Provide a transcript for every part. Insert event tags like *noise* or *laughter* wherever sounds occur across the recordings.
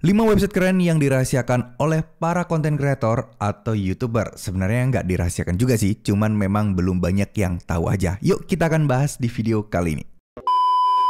5 website keren yang dirahasiakan oleh para konten kreator atau YouTuber. Sebenarnya nggak dirahasiakan juga sih, cuman memang belum banyak yang tahu aja. Yuk kita akan bahas di video kali ini.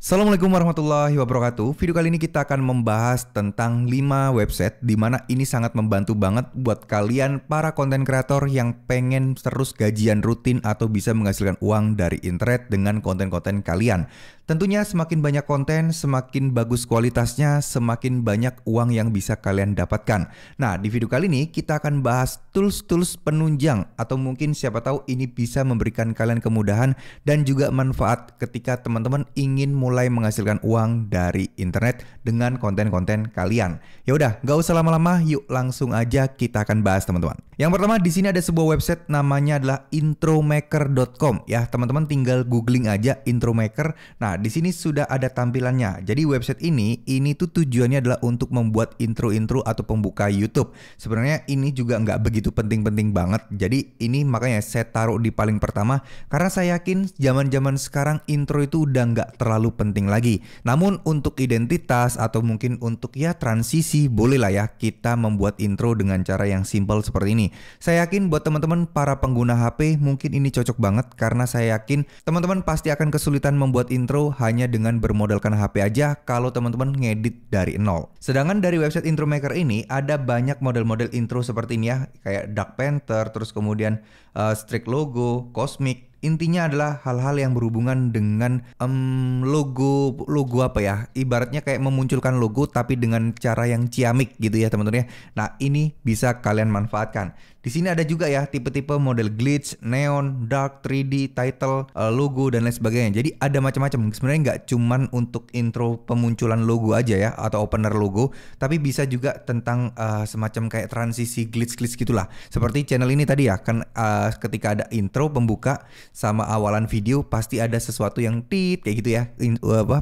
Assalamualaikum warahmatullahi wabarakatuh. Video kali ini kita akan membahas tentang 5 website di mana ini sangat membantu banget buat kalian para konten kreator yang pengen terus gajian rutin atau bisa menghasilkan uang dari internet dengan konten-konten kalian. Tentunya semakin banyak konten, semakin bagus kualitasnya, semakin banyak uang yang bisa kalian dapatkan. Nah, di video kali ini kita akan bahas tools-tools penunjang atau mungkin siapa tahu ini bisa memberikan kalian kemudahan dan juga manfaat ketika teman-teman ingin mulai menghasilkan uang dari internet dengan konten-konten kalian. Ya udah, nggak usah lama-lama, yuk langsung aja kita akan bahas teman-teman. Yang pertama di sini ada sebuah website namanya adalah intromaker.com ya. Teman-teman tinggal googling aja intromaker. Nah, di sini sudah ada tampilannya. Jadi website ini, ini tuh tujuannya adalah untuk membuat intro-intro atau pembuka YouTube. Sebenarnya ini juga nggak begitu penting-penting banget. Jadi ini makanya saya taruh di paling pertama karena saya yakin zaman-zaman sekarang intro itu udah nggak terlalu penting lagi. Namun untuk identitas atau mungkin untuk ya transisi bolehlah ya kita membuat intro dengan cara yang simple seperti ini. Saya yakin buat teman-teman para pengguna HP mungkin ini cocok banget karena saya yakin teman-teman pasti akan kesulitan membuat intro hanya dengan bermodalkan HP aja kalau teman-teman ngedit dari nol. Sedangkan dari website intro maker ini ada banyak model-model intro seperti ini ya, kayak Dark Panther, terus kemudian uh, eh, Strict Logo, Cosmic, intinya adalah hal-hal yang berhubungan dengan um, logo logo apa ya ibaratnya kayak memunculkan logo tapi dengan cara yang ciamik gitu ya teman-teman ya nah ini bisa kalian manfaatkan di sini ada juga ya tipe-tipe model glitch, neon, dark, 3D, title, eh, logo dan lain sebagainya. Jadi ada macam-macam. Sebenarnya nggak cuman untuk intro pemunculan logo aja ya atau opener logo, tapi bisa juga tentang uh, semacam kayak transisi glitch-glitch gitulah. Seperti channel ini tadi ya kan uh, ketika ada intro pembuka sama awalan video pasti ada sesuatu yang tit kayak gitu ya. In, uh, apa?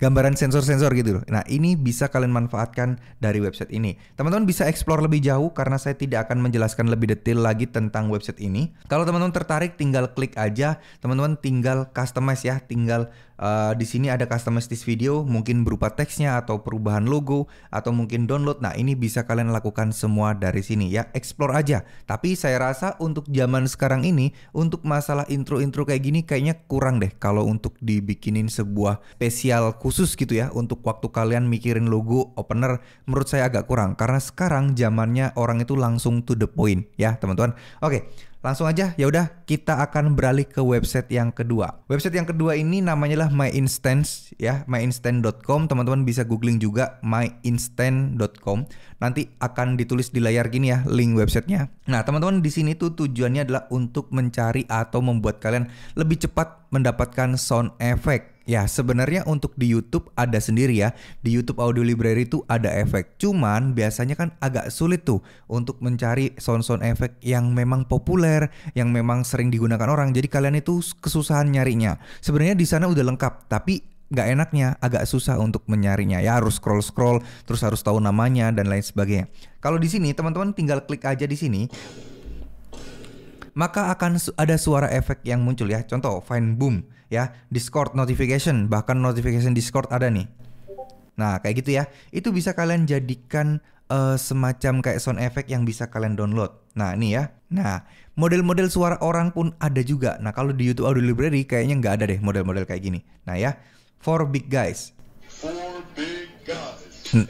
gambaran sensor-sensor gitu loh. Nah, ini bisa kalian manfaatkan dari website ini. Teman-teman bisa explore lebih jauh karena saya tidak akan menjelaskan lebih lebih detail lagi tentang website ini. Kalau teman-teman tertarik tinggal klik aja, teman-teman tinggal customize ya, tinggal Uh, di sini ada customistis video, mungkin berupa teksnya atau perubahan logo atau mungkin download. Nah, ini bisa kalian lakukan semua dari sini ya. Explore aja. Tapi saya rasa untuk zaman sekarang ini untuk masalah intro-intro kayak gini kayaknya kurang deh kalau untuk dibikinin sebuah spesial khusus gitu ya untuk waktu kalian mikirin logo opener menurut saya agak kurang karena sekarang zamannya orang itu langsung to the point ya, teman-teman. Oke. Okay. Langsung aja, ya udah kita akan beralih ke website yang kedua. Website yang kedua ini namanya lah My Instance ya, myinstance.com. Teman-teman bisa googling juga myinstance.com. Nanti akan ditulis di layar gini ya link websitenya. Nah, teman-teman di sini tuh tujuannya adalah untuk mencari atau membuat kalian lebih cepat mendapatkan sound effect Ya, sebenarnya untuk di YouTube ada sendiri ya. Di YouTube Audio Library itu ada efek. Cuman biasanya kan agak sulit tuh untuk mencari sound-sound efek yang memang populer, yang memang sering digunakan orang. Jadi kalian itu kesusahan nyarinya. Sebenarnya di sana udah lengkap, tapi nggak enaknya agak susah untuk menyarinya ya harus scroll scroll terus harus tahu namanya dan lain sebagainya kalau di sini teman-teman tinggal klik aja di sini maka akan ada suara efek yang muncul ya contoh fine boom ya Discord notification bahkan notification Discord ada nih nah kayak gitu ya itu bisa kalian jadikan uh, semacam kayak sound effect yang bisa kalian download nah ini ya nah model-model suara orang pun ada juga nah kalau di YouTube Audio Library kayaknya nggak ada deh model-model kayak gini nah ya for big guys for big guys hmm.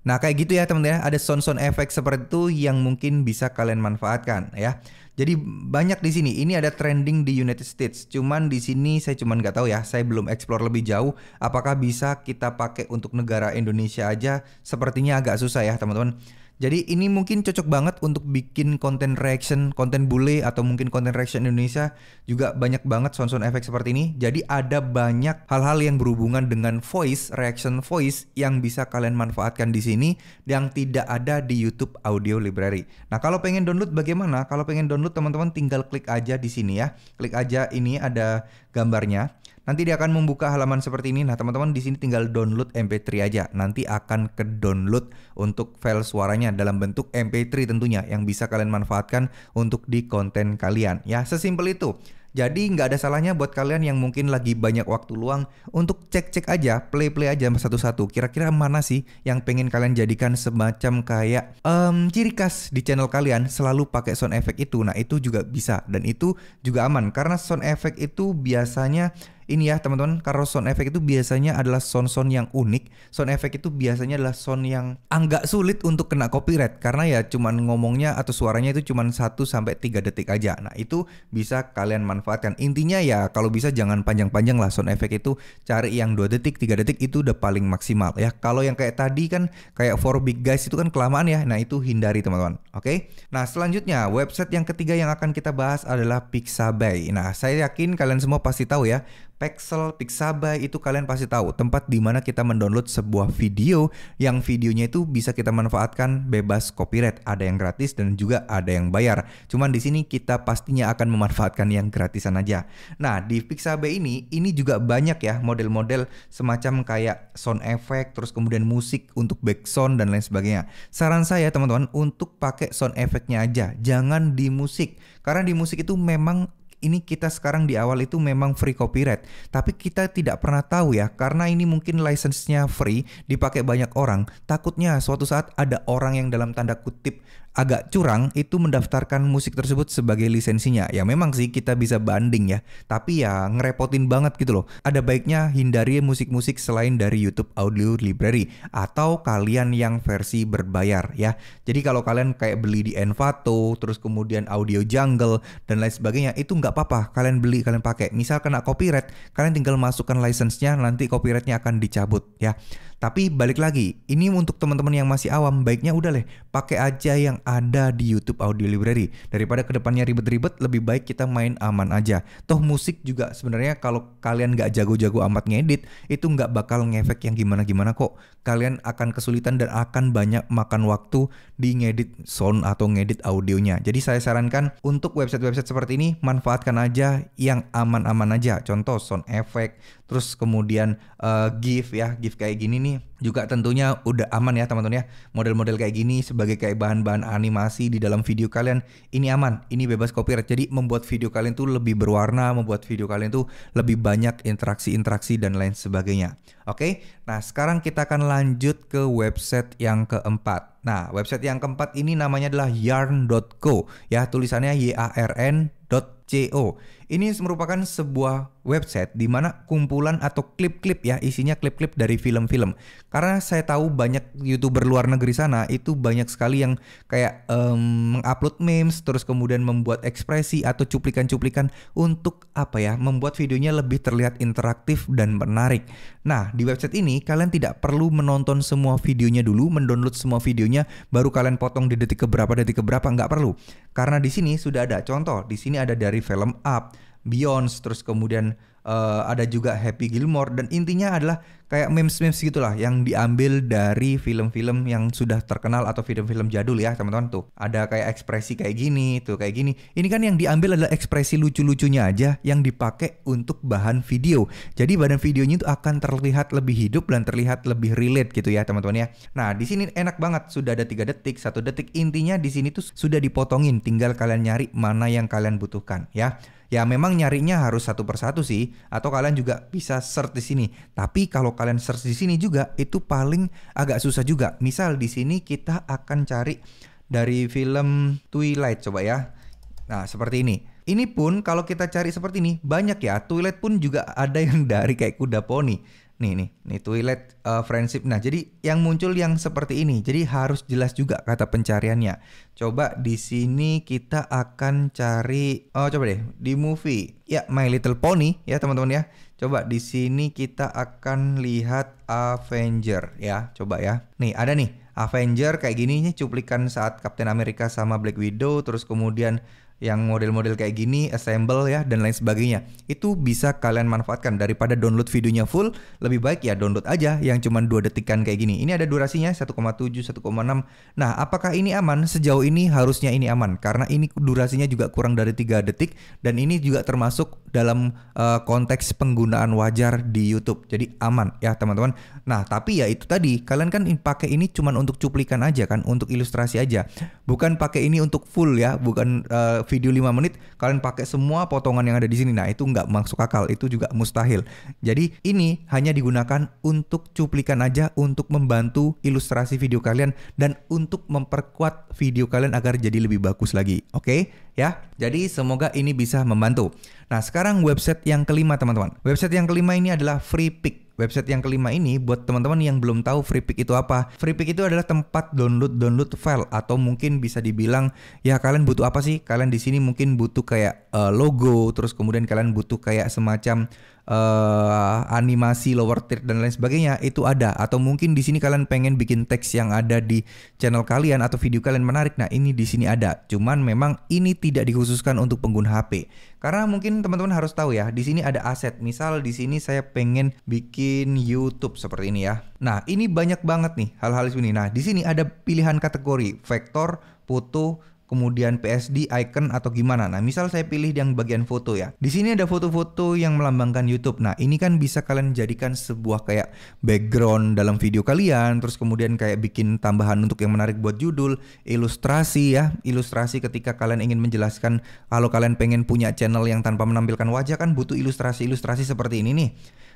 Nah kayak gitu ya teman-teman ya. ada sound-sound efek seperti itu yang mungkin bisa kalian manfaatkan ya. Jadi banyak di sini. Ini ada trending di United States. Cuman di sini saya cuman nggak tahu ya. Saya belum explore lebih jauh. Apakah bisa kita pakai untuk negara Indonesia aja? Sepertinya agak susah ya teman-teman. Jadi ini mungkin cocok banget untuk bikin konten reaction, konten bule atau mungkin konten reaction Indonesia juga banyak banget sound-sound efek seperti ini. Jadi ada banyak hal-hal yang berhubungan dengan voice, reaction voice yang bisa kalian manfaatkan di sini yang tidak ada di YouTube Audio Library. Nah, kalau pengen download bagaimana? Kalau pengen download teman-teman tinggal klik aja di sini ya. Klik aja ini ada gambarnya. Nanti dia akan membuka halaman seperti ini. Nah, teman-teman di sini tinggal download MP3 aja. Nanti akan ke download untuk file suaranya dalam bentuk MP3 tentunya yang bisa kalian manfaatkan untuk di konten kalian. Ya, sesimpel itu. Jadi nggak ada salahnya buat kalian yang mungkin lagi banyak waktu luang untuk cek-cek aja, play-play aja satu-satu. Kira-kira mana sih yang pengen kalian jadikan semacam kayak um, ciri khas di channel kalian selalu pakai sound effect itu. Nah itu juga bisa dan itu juga aman karena sound effect itu biasanya ini ya teman-teman karena sound effect itu biasanya adalah sound-sound yang unik sound effect itu biasanya adalah sound yang agak sulit untuk kena copyright karena ya cuman ngomongnya atau suaranya itu cuman 1 sampai 3 detik aja nah itu bisa kalian manfaatkan intinya ya kalau bisa jangan panjang-panjang lah sound effect itu cari yang 2 detik 3 detik itu udah paling maksimal ya kalau yang kayak tadi kan kayak for big guys itu kan kelamaan ya nah itu hindari teman-teman oke nah selanjutnya website yang ketiga yang akan kita bahas adalah Pixabay nah saya yakin kalian semua pasti tahu ya Pixel, Pixabay itu kalian pasti tahu tempat di mana kita mendownload sebuah video yang videonya itu bisa kita manfaatkan bebas copyright, ada yang gratis dan juga ada yang bayar. Cuman di sini kita pastinya akan memanfaatkan yang gratisan aja. Nah di Pixabay ini ini juga banyak ya model-model semacam kayak sound effect, terus kemudian musik untuk background dan lain sebagainya. Saran saya teman-teman untuk pakai sound effectnya aja, jangan di musik karena di musik itu memang ini kita sekarang di awal itu memang free copyright, tapi kita tidak pernah tahu ya karena ini mungkin lisensinya free dipakai banyak orang. Takutnya suatu saat ada orang yang dalam tanda kutip agak curang itu mendaftarkan musik tersebut sebagai lisensinya. Ya memang sih kita bisa banding ya, tapi ya ngerepotin banget gitu loh. Ada baiknya hindari musik-musik selain dari YouTube Audio Library atau kalian yang versi berbayar ya. Jadi kalau kalian kayak beli di Envato, terus kemudian Audio Jungle dan lain sebagainya itu nggak apa-apa. Kalian beli, kalian pakai. Misal kena copyright, kalian tinggal masukkan lisensinya, nanti copyrightnya akan dicabut ya. Tapi balik lagi, ini untuk teman-teman yang masih awam, baiknya udah deh pakai aja yang ada di YouTube Audio Library. Daripada kedepannya ribet-ribet, lebih baik kita main aman aja. Toh musik juga sebenarnya kalau kalian nggak jago-jago amat ngedit, itu nggak bakal ngefek yang gimana-gimana kok. Kalian akan kesulitan dan akan banyak makan waktu di ngedit sound atau ngedit audionya. Jadi saya sarankan untuk website-website seperti ini manfaatkan aja yang aman-aman aja. Contoh sound effect, terus kemudian uh, gift ya gift kayak gini nih juga tentunya udah aman ya teman-teman ya model-model kayak gini sebagai kayak bahan-bahan animasi di dalam video kalian ini aman ini bebas copyright jadi membuat video kalian tuh lebih berwarna membuat video kalian tuh lebih banyak interaksi-interaksi dan lain sebagainya oke nah sekarang kita akan lanjut ke website yang keempat Nah, website yang keempat ini namanya adalah yarn.co ya, tulisannya y a r n .co. Ini merupakan sebuah website di mana kumpulan atau klip-klip ya, isinya klip-klip dari film-film. Karena saya tahu banyak YouTuber luar negeri sana itu banyak sekali yang kayak um, mengupload memes terus kemudian membuat ekspresi atau cuplikan-cuplikan untuk apa ya, membuat videonya lebih terlihat interaktif dan menarik. Nah, di website ini kalian tidak perlu menonton semua videonya dulu, mendownload semua videonya baru kalian potong di detik keberapa detik keberapa nggak perlu. Karena di sini sudah ada contoh, di sini ada dari film Up, Beyonce terus kemudian uh, ada juga Happy Gilmore dan intinya adalah kayak memes-memes gitulah yang diambil dari film-film yang sudah terkenal atau film-film jadul ya teman-teman tuh ada kayak ekspresi kayak gini tuh kayak gini ini kan yang diambil adalah ekspresi lucu-lucunya aja yang dipakai untuk bahan video jadi bahan videonya itu akan terlihat lebih hidup dan terlihat lebih relate gitu ya teman-teman ya nah di sini enak banget sudah ada tiga detik satu detik intinya di sini tuh sudah dipotongin tinggal kalian nyari mana yang kalian butuhkan ya Ya memang nyarinya harus satu persatu sih atau kalian juga bisa search di sini. Tapi kalau kalian search di sini juga itu paling agak susah juga. Misal di sini kita akan cari dari film Twilight coba ya. Nah, seperti ini. Ini pun kalau kita cari seperti ini banyak ya. Twilight pun juga ada yang *laughs* dari kayak kuda poni. Nih nih, nih toilet uh, friendship. Nah, jadi yang muncul yang seperti ini. Jadi harus jelas juga kata pencariannya. Coba di sini kita akan cari oh coba deh di movie. Ya, My Little Pony ya teman-teman ya. Coba di sini kita akan lihat Avenger ya, coba ya. Nih, ada nih Avenger kayak gini nih cuplikan saat Captain America sama Black Widow terus kemudian yang model-model kayak gini, assemble ya dan lain sebagainya. Itu bisa kalian manfaatkan daripada download videonya full, lebih baik ya download aja yang cuma 2 detikan kayak gini. Ini ada durasinya 1,7, 1,6. Nah, apakah ini aman? Sejauh ini harusnya ini aman karena ini durasinya juga kurang dari 3 detik dan ini juga termasuk dalam uh, konteks penggunaan wajar di YouTube. Jadi aman ya, teman-teman. Nah, tapi ya itu tadi kalian kan pakai ini cuma untuk cuplikan aja kan, untuk ilustrasi aja. Bukan pakai ini untuk full ya, bukan uh, video 5 menit kalian pakai semua potongan yang ada di sini. Nah, itu nggak masuk akal, itu juga mustahil. Jadi, ini hanya digunakan untuk cuplikan aja untuk membantu ilustrasi video kalian dan untuk memperkuat video kalian agar jadi lebih bagus lagi. Oke? Okay? ya. Jadi semoga ini bisa membantu. Nah, sekarang website yang kelima teman-teman. Website yang kelima ini adalah FreePick. Website yang kelima ini buat teman-teman yang belum tahu free pick itu apa. Free pick itu adalah tempat download-download file atau mungkin bisa dibilang ya kalian butuh apa sih? Kalian di sini mungkin butuh kayak uh, logo terus kemudian kalian butuh kayak semacam uh, animasi lower tier dan lain sebagainya itu ada atau mungkin di sini kalian pengen bikin teks yang ada di channel kalian atau video kalian menarik nah ini di sini ada cuman memang ini tidak dikhususkan untuk pengguna HP karena mungkin teman-teman harus tahu ya di sini ada aset misal di sini saya pengen bikin YouTube seperti ini ya nah ini banyak banget nih hal-hal ini nah di sini ada pilihan kategori vektor foto kemudian PSD icon atau gimana. Nah, misal saya pilih yang bagian foto ya. Di sini ada foto-foto yang melambangkan YouTube. Nah, ini kan bisa kalian jadikan sebuah kayak background dalam video kalian, terus kemudian kayak bikin tambahan untuk yang menarik buat judul, ilustrasi ya, ilustrasi ketika kalian ingin menjelaskan kalau kalian pengen punya channel yang tanpa menampilkan wajah kan butuh ilustrasi-ilustrasi seperti ini nih.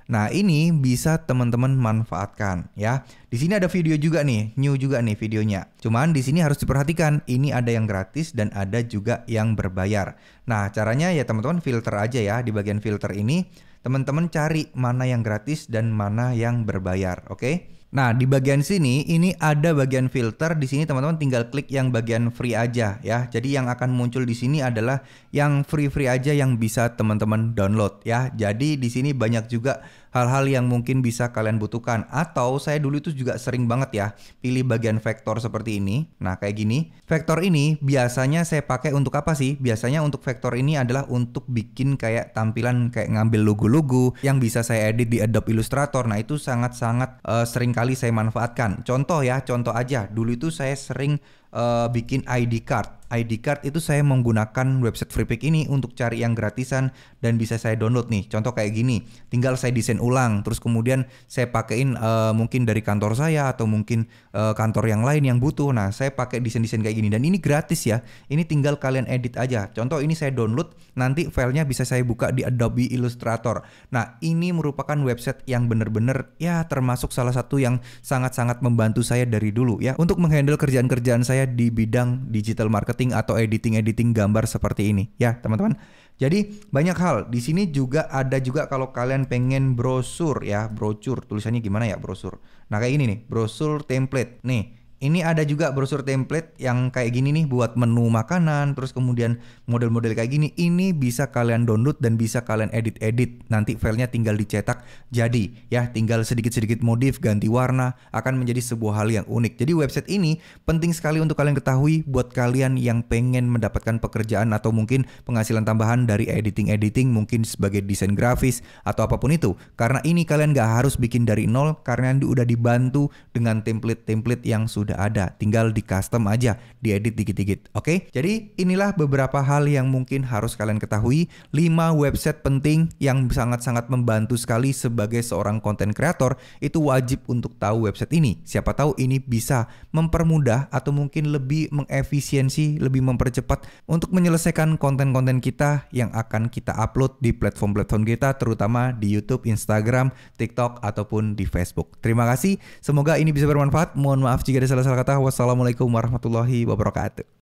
Nah, ini bisa teman-teman manfaatkan ya. Di sini ada video juga nih, new juga nih videonya. Cuman di sini harus diperhatikan, ini ada yang gratis dan ada juga yang berbayar. Nah, caranya ya teman-teman filter aja ya di bagian filter ini, teman-teman cari mana yang gratis dan mana yang berbayar, oke? Okay? Nah, di bagian sini ini ada bagian filter. Di sini teman-teman tinggal klik yang bagian free aja ya. Jadi yang akan muncul di sini adalah yang free-free aja yang bisa teman-teman download ya. Jadi di sini banyak juga hal-hal yang mungkin bisa kalian butuhkan. Atau saya dulu itu juga sering banget ya pilih bagian vektor seperti ini. Nah kayak gini. Vektor ini biasanya saya pakai untuk apa sih? Biasanya untuk vektor ini adalah untuk bikin kayak tampilan kayak ngambil logo-logo yang bisa saya edit di Adobe Illustrator. Nah itu sangat-sangat uh, sering kali saya manfaatkan. Contoh ya, contoh aja. Dulu itu saya sering uh, bikin ID card. ID card itu saya menggunakan website Freepik ini untuk cari yang gratisan dan bisa saya download nih. Contoh kayak gini, tinggal saya desain ulang, terus kemudian saya pakein uh, mungkin dari kantor saya atau mungkin uh, kantor yang lain yang butuh. Nah, saya pakai desain-desain kayak gini dan ini gratis ya. Ini tinggal kalian edit aja. Contoh ini saya download, nanti filenya bisa saya buka di Adobe Illustrator. Nah, ini merupakan website yang bener-bener ya termasuk salah satu yang sangat-sangat membantu saya dari dulu ya untuk menghandle kerjaan-kerjaan saya di bidang digital marketing atau editing-editing gambar seperti ini ya teman-teman. Jadi banyak hal di sini juga ada juga kalau kalian pengen brosur ya brosur tulisannya gimana ya brosur. Nah kayak ini nih brosur template nih ini ada juga brosur template yang kayak gini nih buat menu makanan terus kemudian model-model kayak gini ini bisa kalian download dan bisa kalian edit-edit nanti filenya tinggal dicetak jadi ya tinggal sedikit-sedikit modif ganti warna akan menjadi sebuah hal yang unik jadi website ini penting sekali untuk kalian ketahui buat kalian yang pengen mendapatkan pekerjaan atau mungkin penghasilan tambahan dari editing-editing mungkin sebagai desain grafis atau apapun itu karena ini kalian nggak harus bikin dari nol karena udah dibantu dengan template-template yang sudah udah ada, tinggal di custom aja, diedit dikit-dikit. Oke? Jadi inilah beberapa hal yang mungkin harus kalian ketahui, 5 website penting yang sangat-sangat membantu sekali sebagai seorang content creator itu wajib untuk tahu website ini. Siapa tahu ini bisa mempermudah atau mungkin lebih mengefisiensi, lebih mempercepat untuk menyelesaikan konten-konten kita yang akan kita upload di platform-platform kita terutama di YouTube, Instagram, TikTok ataupun di Facebook. Terima kasih, semoga ini bisa bermanfaat. Mohon maaf jika ada salah salah kata wassalamualaikum warahmatullahi wabarakatuh